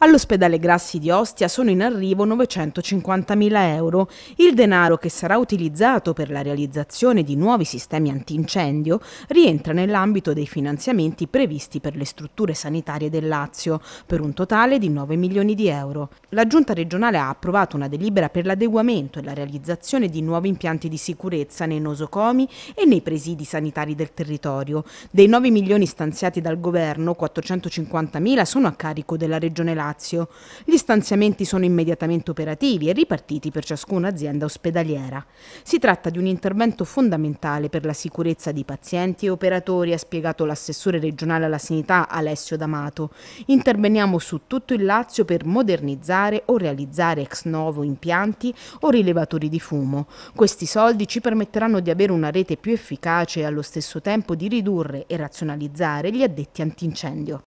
All'ospedale Grassi di Ostia sono in arrivo 950.000 euro, il denaro che sarà utilizzato per la realizzazione di nuovi sistemi antincendio rientra nell'ambito dei finanziamenti previsti per le strutture sanitarie del Lazio, per un totale di 9 milioni di euro. La Giunta regionale ha approvato una delibera per l'adeguamento e la realizzazione di nuovi impianti di sicurezza nei nosocomi e nei presidi sanitari del territorio. Dei 9 milioni stanziati dal governo, 450.000 sono a carico della Regione Lazio Lazio. Gli stanziamenti sono immediatamente operativi e ripartiti per ciascuna azienda ospedaliera. Si tratta di un intervento fondamentale per la sicurezza di pazienti e operatori, ha spiegato l'assessore regionale alla sanità Alessio D'Amato. Interveniamo su tutto il Lazio per modernizzare o realizzare ex novo impianti o rilevatori di fumo. Questi soldi ci permetteranno di avere una rete più efficace e allo stesso tempo di ridurre e razionalizzare gli addetti antincendio.